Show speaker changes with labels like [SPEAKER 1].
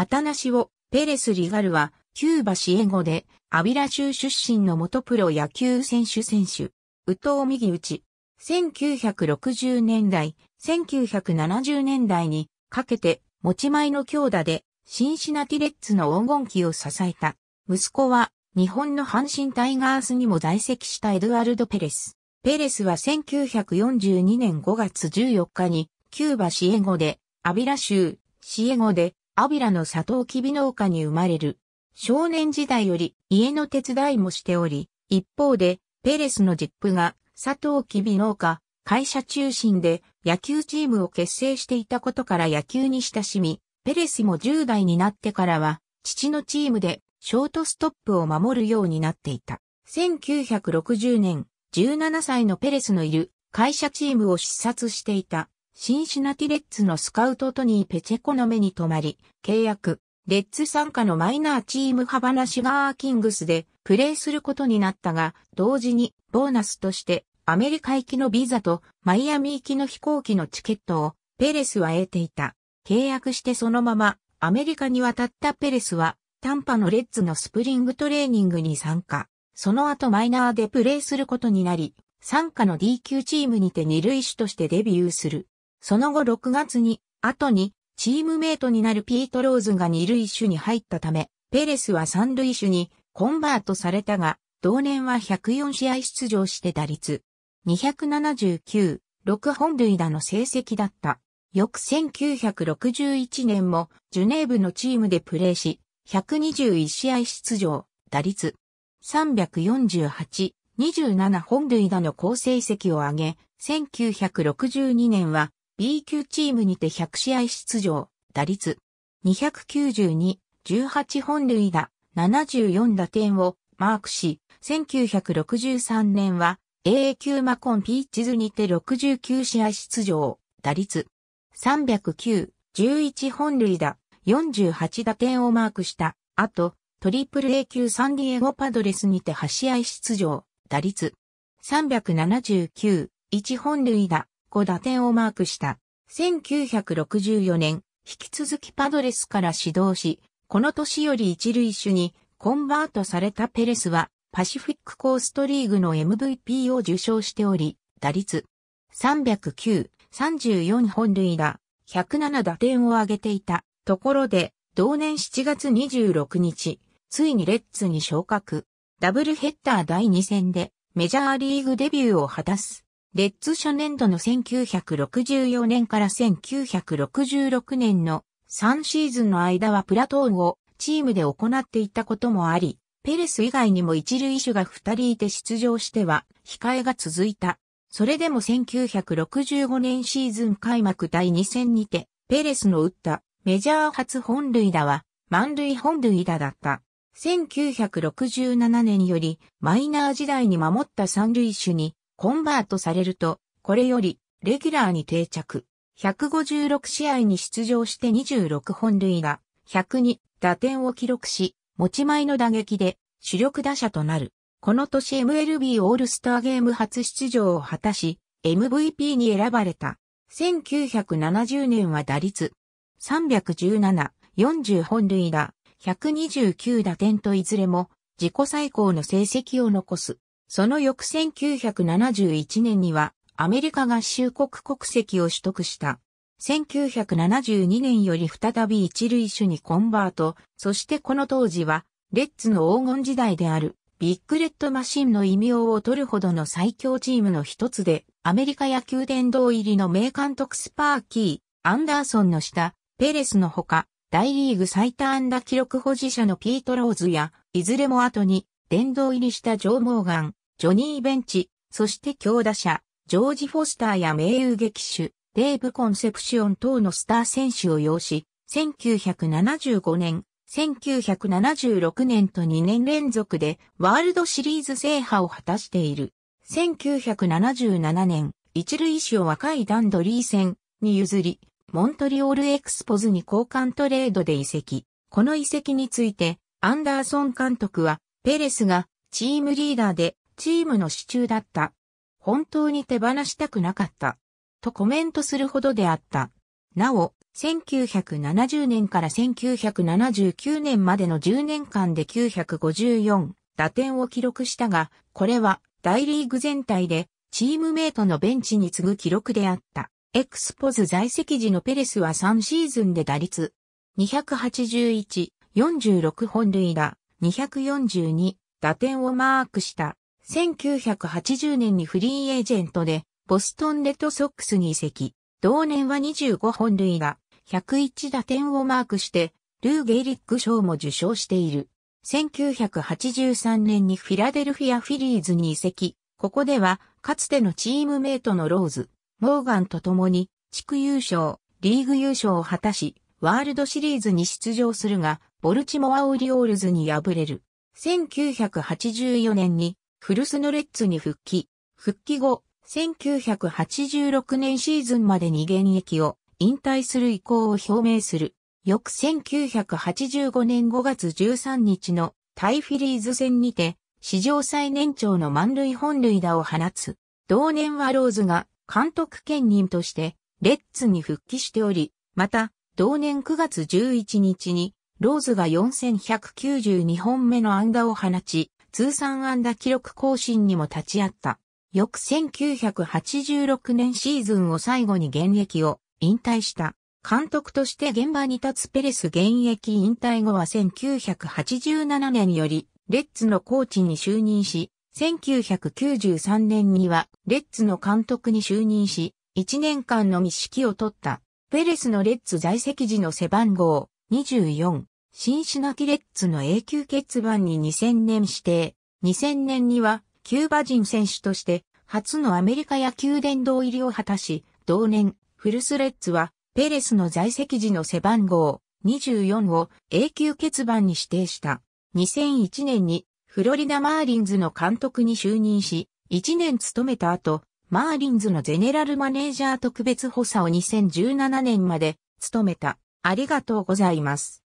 [SPEAKER 1] アタナシオ・ペレス・リガルは、キューバシエゴで、アビラ州出身の元プロ野球選手選手、ウミギ右チ。1960年代、1970年代にかけて持ち前の強打でシンシナティレッツの黄金期を支えた。息子は日本の阪神タイガースにも在籍したエドワルド・ペレス。ペレスは1942年5月14日にキューバシエゴでアビラ州シエゴでアビラのサトウキビ農家に生まれる。少年時代より家の手伝いもしており、一方でペレスのジップがサトウキビ農家、会社中心で野球チームを結成していたことから野球に親しみ、ペレスも10代になってからは父のチームでショートストップを守るようになっていた。1960年、17歳のペレスのいる会社チームを視察していたシンシナティレッツのスカウトトニー・ペチェコの目に留まり、契約、レッツ参加のマイナーチームハバナシガーキングスでプレーすることになったが、同時にボーナスとしてアメリカ行きのビザとマイアミ行きの飛行機のチケットをペレスは得ていた。契約してそのままアメリカに渡ったペレスはンパのレッツのスプリングトレーニングに参加。その後マイナーでプレーすることになり、参加の D 級チームにて二塁手としてデビューする。その後6月に、後に、チームメイトになるピート・ローズが二塁手に入ったため、ペレスは三塁手にコンバートされたが、同年は104試合出場して打率279、6本塁打の成績だった。翌1961年もジュネーブのチームでプレーし、121試合出場、打率348、27本塁打の好成績を上げ、1962年は B 級チームにて100試合出場、打率292、18本塁打、74打点をマークし、1963年は AA 級マコンピーチズにて69試合出場、打率309、11本塁打、48打点をマークした、あと、トリプル A 級サンディエゴパドレスにて8試合出場、打率379、1本塁打、5打点をマークした。1964年、引き続きパドレスから指導し、この年より一塁手にコンバートされたペレスは、パシフィックコーストリーグの MVP を受賞しており、打率309、34本塁打、107打点を挙げていたところで、同年7月26日、ついにレッツに昇格。ダブルヘッダー第2戦でメジャーリーグデビューを果たす。レッツ初年度の1964年から1966年の3シーズンの間はプラトーンをチームで行っていたこともあり、ペレス以外にも一塁手が二人いて出場しては控えが続いた。それでも1965年シーズン開幕第2戦にて、ペレスの打ったメジャー初本塁打は満塁本塁打だった。1967年よりマイナー時代に守った三塁手にコンバートされると、これよりレギュラーに定着。156試合に出場して26本塁打、102打点を記録し、持ち前の打撃で主力打者となる。この年 MLB オールスターゲーム初出場を果たし、MVP に選ばれた。1970年は打率317、40本塁打、129打点といずれも自己最高の成績を残す。その翌1971年にはアメリカ合衆国国籍を取得した。1972年より再び一塁手にコンバート、そしてこの当時は、レッツの黄金時代である、ビッグレッドマシンの異名を取るほどの最強チームの一つで、アメリカ野球殿堂入りの名監督スパーキー、アンダーソンの下、ペレスのほか、大リーグ最多安打記録保持者のピート・ローズや、いずれも後に、殿堂入りしたジョー・モーガン、ジョニー・ベンチ、そして強打者、ジョージ・フォスターや名優劇手、デーブ・コンセプシオン等のスター選手を擁し、1975年、1976年と2年連続でワールドシリーズ制覇を果たしている。1977年、一塁手を若いダンドリー戦に譲り、モントリオールエクスポズに交換トレードで移籍。この移籍について、アンダーソン監督は、ペレスがチームリーダーでチームの支柱だった。本当に手放したくなかった。とコメントするほどであった。なお、1970年から1979年までの10年間で954打点を記録したが、これは大リーグ全体でチームメイトのベンチに次ぐ記録であった。エクスポズ在籍時のペレスは3シーズンで打率281、46本塁打、242打点をマークした。1980年にフリーエージェントで、ボストンレッドソックスに移籍。同年は25本類が、101打点をマークして、ルー・ゲイリック賞も受賞している。1983年にフィラデルフィア・フィリーズに移籍。ここでは、かつてのチームメイトのローズ、モーガンと共に、地区優勝、リーグ優勝を果たし、ワールドシリーズに出場するが、ボルチモア・オリオールズに敗れる。1984年に古巣のレッツに復帰。復帰後、1986年シーズンまでに現役を引退する意向を表明する。翌1985年5月13日のタイフィリーズ戦にて、史上最年長の満塁本塁打を放つ。同年はローズが監督兼任としてレッツに復帰しており、また、同年9月11日にローズが4192本目の安打を放ち、通算安打記録更新にも立ち会った。翌1986年シーズンを最後に現役を引退した。監督として現場に立つペレス現役引退後は1987年よりレッツのコーチに就任し、1993年にはレッツの監督に就任し、1年間の見識を取った。ペレスのレッツ在籍時の背番号24新シナキレッツの永久欠番に2000年指定。2000年には、キューバ人選手として、初のアメリカ野球殿堂入りを果たし、同年、フルスレッツは、ペレスの在籍時の背番号24を永久欠番に指定した。2001年に、フロリダ・マーリンズの監督に就任し、1年務めた後、マーリンズのゼネラルマネージャー特別補佐を2017年まで務めた。ありがとうございます。